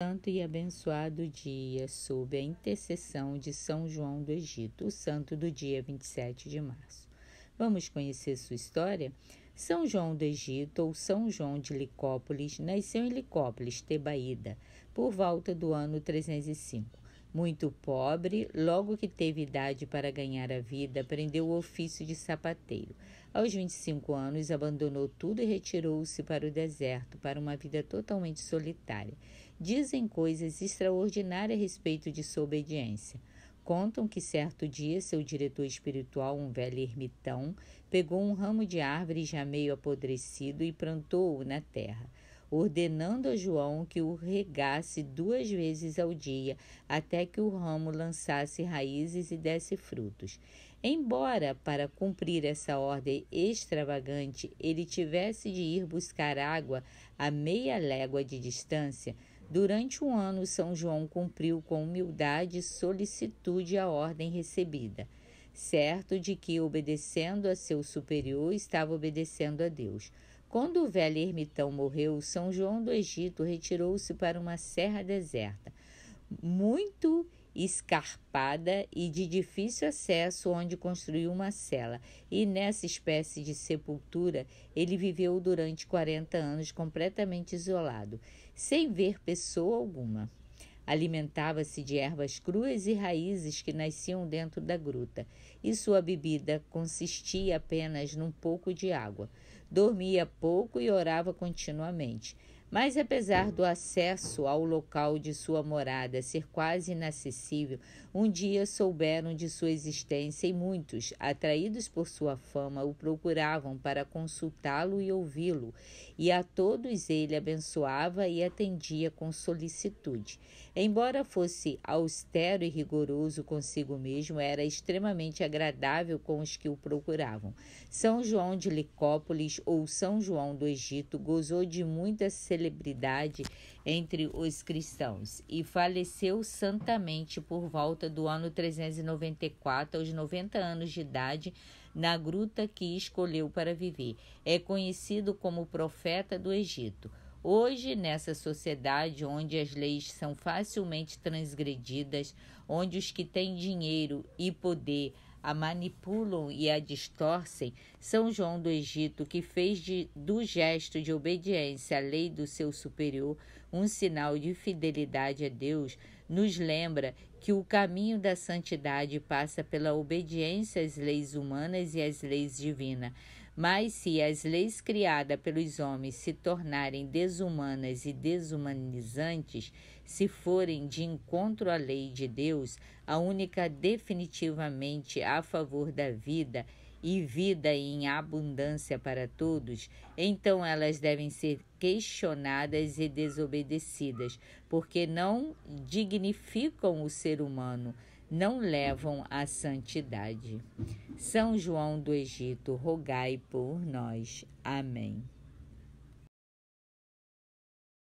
santo e abençoado dia sob a intercessão de São João do Egito, o santo do dia 27 de março. Vamos conhecer sua história? São João do Egito, ou São João de Licópolis, nasceu em Licópolis, Tebaída, por volta do ano 305. Muito pobre, logo que teve idade para ganhar a vida, aprendeu o ofício de sapateiro. Aos 25 anos, abandonou tudo e retirou-se para o deserto, para uma vida totalmente solitária. Dizem coisas extraordinárias a respeito de sua obediência. Contam que certo dia seu diretor espiritual, um velho ermitão, pegou um ramo de árvore já meio apodrecido e plantou-o na terra ordenando a João que o regasse duas vezes ao dia, até que o ramo lançasse raízes e desse frutos. Embora, para cumprir essa ordem extravagante, ele tivesse de ir buscar água a meia légua de distância, durante um ano São João cumpriu com humildade e solicitude a ordem recebida certo de que, obedecendo a seu superior, estava obedecendo a Deus. Quando o velho ermitão morreu, São João do Egito retirou-se para uma serra deserta, muito escarpada e de difícil acesso, onde construiu uma cela. E nessa espécie de sepultura, ele viveu durante 40 anos completamente isolado, sem ver pessoa alguma. Alimentava-se de ervas cruas e raízes que nasciam dentro da gruta, e sua bebida consistia apenas num pouco de água. Dormia pouco e orava continuamente. Mas apesar do acesso ao local de sua morada ser quase inacessível, um dia souberam de sua existência e muitos, atraídos por sua fama, o procuravam para consultá-lo e ouvi-lo, e a todos ele abençoava e atendia com solicitude. Embora fosse austero e rigoroso consigo mesmo, era extremamente agradável com os que o procuravam. São João de Licópolis ou São João do Egito gozou de muita celebridade celebridade entre os cristãos e faleceu santamente por volta do ano 394, aos 90 anos de idade, na gruta que escolheu para viver. É conhecido como profeta do Egito. Hoje, nessa sociedade onde as leis são facilmente transgredidas, onde os que têm dinheiro e poder a manipulam e a distorcem, São João do Egito, que fez de, do gesto de obediência à lei do seu superior um sinal de fidelidade a Deus, nos lembra que o caminho da santidade passa pela obediência às leis humanas e às leis divinas. Mas se as leis criadas pelos homens se tornarem desumanas e desumanizantes, se forem de encontro à lei de Deus, a única definitivamente a favor da vida e vida em abundância para todos, então elas devem ser questionadas e desobedecidas, porque não dignificam o ser humano não levam à santidade. São João do Egito, rogai por nós. Amém.